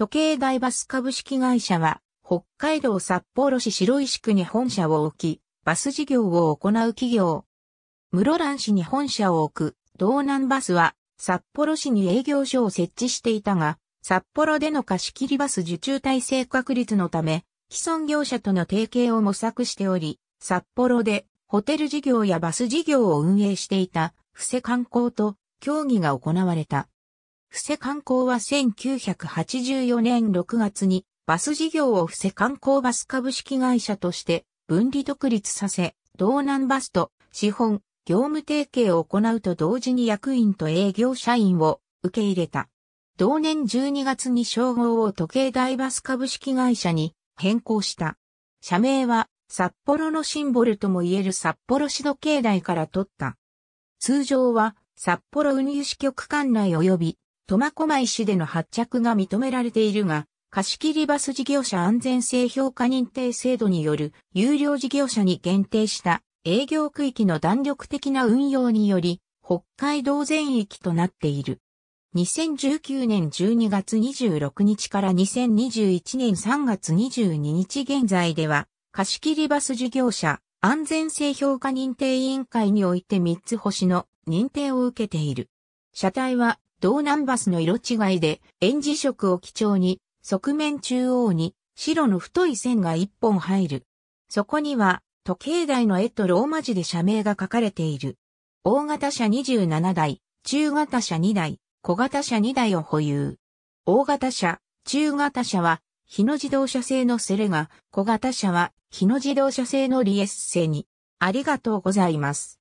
時計台バス株式会社は、北海道札幌市白石区に本社を置き、バス事業を行う企業。室蘭市に本社を置く、道南バスは、札幌市に営業所を設置していたが、札幌での貸し切りバス受注体制確立のため、既存業者との提携を模索しており、札幌でホテル事業やバス事業を運営していた、布施観光と協議が行われた。布施観光は1984年6月にバス事業を布施観光バス株式会社として分離独立させ、道南バスと資本、業務提携を行うと同時に役員と営業社員を受け入れた。同年12月に称号を時計台バス株式会社に変更した。社名は札幌のシンボルともいえる札幌市時計台から取った。通常は札幌運輸支局管内及び苫小牧市での発着が認められているが、貸切バス事業者安全性評価認定制度による有料事業者に限定した営業区域の弾力的な運用により、北海道全域となっている。2019年12月26日から2021年3月22日現在では、貸切バス事業者安全性評価認定委員会において3つ星の認定を受けている。車体は道南バスの色違いで、園児色を基調に、側面中央に白の太い線が一本入る。そこには、時計台の絵とローマ字で社名が書かれている。大型車27台、中型車2台、小型車2台を保有。大型車、中型車は、日野自動車製のセレが、小型車は、日野自動車製のリエッセに。ありがとうございます。